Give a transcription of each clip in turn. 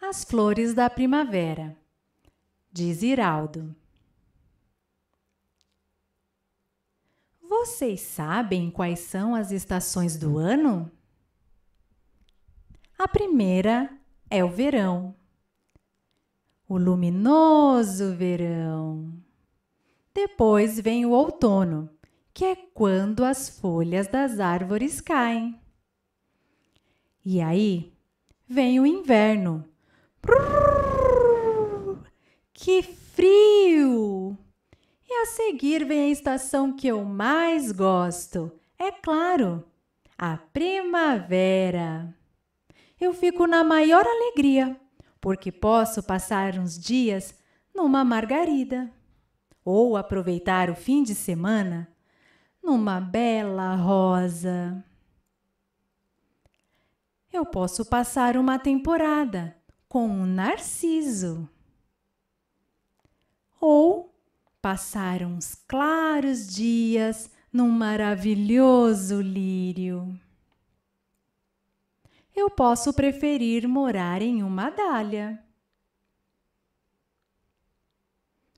As Flores da Primavera, diz Ziraldo. Vocês sabem quais são as estações do ano? A primeira é o verão, o luminoso verão. Depois vem o outono, que é quando as folhas das árvores caem. E aí vem o inverno. Que frio! E a seguir vem a estação que eu mais gosto, é claro, a primavera. Eu fico na maior alegria, porque posso passar uns dias numa margarida ou aproveitar o fim de semana numa bela rosa. Eu posso passar uma temporada com um narciso. Ou passar uns claros dias num maravilhoso lírio. Eu posso preferir morar em uma dália.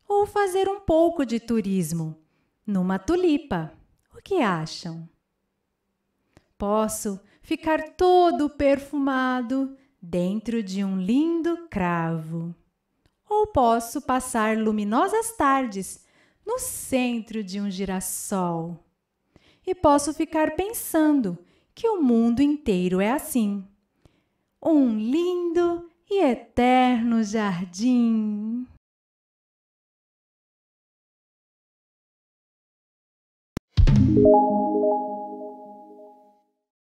Ou fazer um pouco de turismo numa tulipa. O que acham? Posso ficar todo perfumado dentro de um lindo cravo. Ou posso passar luminosas tardes no centro de um girassol. E posso ficar pensando que o mundo inteiro é assim um lindo e eterno jardim. Música